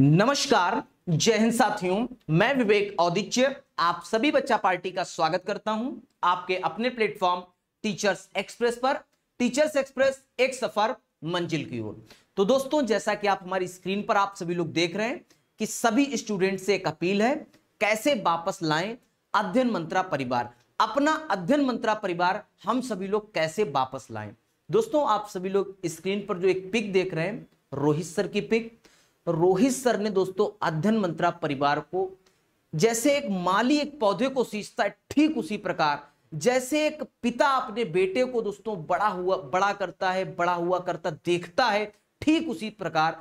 नमस्कार जय हिंद साथियों मैं विवेक औदित्य आप सभी बच्चा पार्टी का स्वागत करता हूं आपके अपने प्लेटफॉर्म टीचर्स एक्सप्रेस पर टीचर्स एक्सप्रेस एक सफर मंजिल की ओर तो दोस्तों जैसा कि आप हमारी स्क्रीन पर आप सभी लोग देख रहे हैं कि सभी स्टूडेंट से एक अपील है कैसे वापस लाएं अध्ययन मंत्रा परिवार अपना अध्ययन मंत्रा परिवार हम सभी लोग कैसे वापस लाएं दोस्तों आप सभी लोग स्क्रीन पर जो एक पिक देख रहे हैं रोहित सर की पिक रोहित सर ने दोस्तों अध्ययन मंत्रा परिवार को जैसे एक माली एक पौधे को सींचता है ठीक उसी प्रकार जैसे एक पिता अपने बेटे को दोस्तों बड़ा हुआ बड़ा करता है बड़ा हुआ करता देखता है ठीक उसी प्रकार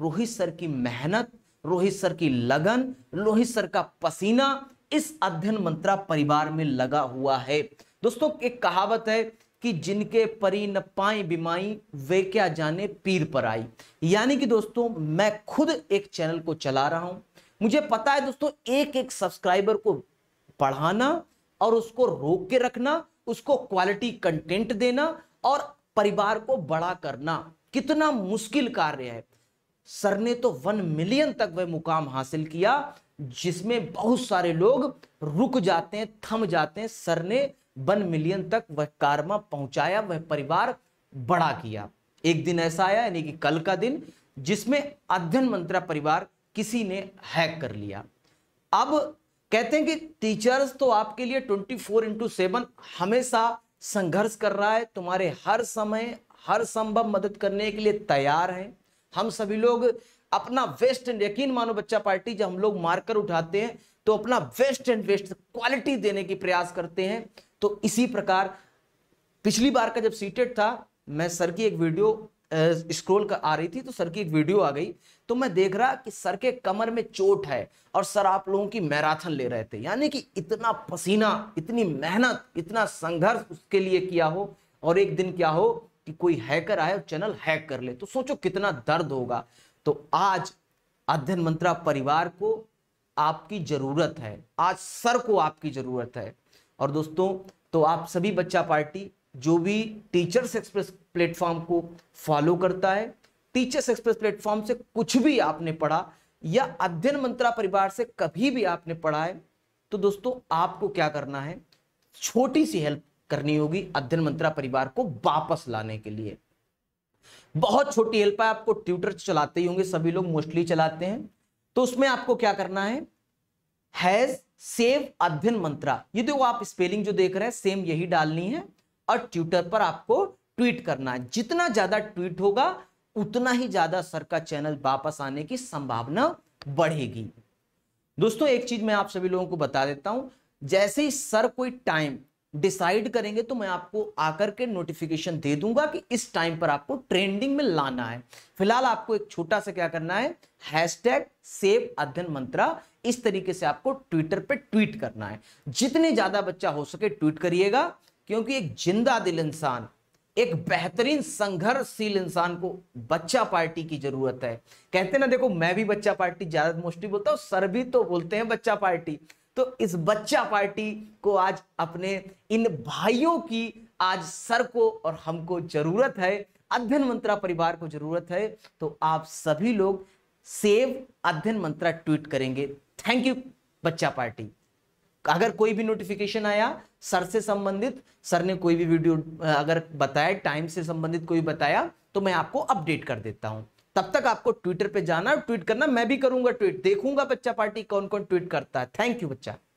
रोहित सर की मेहनत रोहित सर की लगन रोहित सर का पसीना इस अध्ययन मंत्रा परिवार में लगा हुआ है दोस्तों एक कहावत है कि जिनके परी न पाए बीमाई वे क्या जाने पीर पर आई यानी कि दोस्तों मैं खुद एक चैनल को चला रहा हूं मुझे पता है दोस्तों एक एक सब्सक्राइबर को पढ़ाना और उसको रोक के रखना उसको क्वालिटी कंटेंट देना और परिवार को बड़ा करना कितना मुश्किल कार्य है सर ने तो वन मिलियन तक वह मुकाम हासिल किया जिसमें बहुत सारे लोग रुक जाते हैं थम जाते हैं सर ने वन मिलियन तक वह कारमा पहुंचाया वह परिवार बड़ा किया एक दिन ऐसा आया यानी कि कल का दिन जिसमें अध्ययन मंत्रा परिवार किसी ने हैक कर लिया अब कहते हैं कि टीचर्स तो आपके लिए 24 फोर इंटू सेवन हमेशा संघर्ष कर रहा है तुम्हारे हर समय हर संभव मदद करने के लिए तैयार हैं हम सभी लोग अपना वेस्ट एंड यकीन मानो बच्चा पार्टी जब हम लोग मारकर उठाते हैं तो अपना वेस्ट एंड वेस्ट क्वालिटी देने की प्रयास करते हैं तो इसी प्रकार पिछली बार का जब सीटेड था मैं सर की एक वीडियो स्क्रोल कर आ रही थी तो सर की एक वीडियो आ गई तो मैं देख रहा कि सर के कमर में चोट है और सर आप लोगों की मैराथन ले रहे थे यानी कि इतना पसीना इतनी मेहनत इतना संघर्ष उसके लिए किया हो और एक दिन क्या हो कि कोई हैकर आए और चैनल हैक कर ले तो सोचो कितना दर्द होगा तो आज अध्ययन मंत्रा परिवार को आपकी जरूरत है आज सर को आपकी जरूरत है और दोस्तों तो आप सभी बच्चा पार्टी जो भी टीचर्स एक्सप्रेस प्लेटफॉर्म को फॉलो करता है टीचर्स एक्सप्रेस प्लेटफॉर्म से कुछ भी आपने पढ़ा या अध्ययन मंत्रा परिवार से कभी भी आपने पढ़ा है तो दोस्तों आपको क्या करना है छोटी सी हेल्प करनी होगी अध्ययन मंत्रा परिवार को वापस लाने के लिए बहुत छोटी हेल्प है आपको ट्यूटर चलाते ही होंगे सभी लोग मोस्टली चलाते हैं तो उसमें आपको क्या करना है हैज सेव अध्ययन मंत्रा ये देखो आप स्पेलिंग जो देख रहे हैं सेम यही डालनी है और ट्विटर पर आपको ट्वीट करना है जितना ज्यादा ट्वीट होगा उतना ही ज्यादा सर का चैनल वापस आने की संभावना बढ़ेगी दोस्तों एक चीज मैं आप सभी लोगों को बता देता हूं जैसे ही सर कोई टाइम डिसाइड करेंगे तो मैं आपको आकर के नोटिफिकेशन दे दूंगा कि इस टाइम पर आपको ट्रेंडिंग में लाना है फिलहाल आपको एक छोटा सा क्या करना है हैशटैग सेव अध्ययन मंत्रा इस तरीके से आपको ट्विटर पे ट्वीट करना है जितने ज्यादा बच्चा हो सके ट्वीट करिएगा क्योंकि एक जिंदा दिल इंसान एक बेहतरीन संघर्षशील इंसान को बच्चा पार्टी की जरूरत है कहते ना देखो मैं भी बच्चा पार्टी ज्यादा मोस्टली बोलता हूं सर भी तो बोलते हैं बच्चा पार्टी तो इस बच्चा पार्टी को आज अपने इन भाइयों की आज सर को और हमको जरूरत है अध्ययन मंत्रा परिवार को जरूरत है तो आप सभी लोग सेव अध्ययन मंत्रा ट्वीट करेंगे थैंक यू बच्चा पार्टी अगर कोई भी नोटिफिकेशन आया सर से संबंधित सर ने कोई भी वीडियो अगर बताया टाइम से संबंधित कोई बताया तो मैं आपको अपडेट कर देता हूं तब तक आपको ट्विटर पे जाना ट्वीट करना मैं भी करूंगा ट्वीट देखूंगा बच्चा पार्टी कौन कौन ट्वीट करता है थैंक यू बच्चा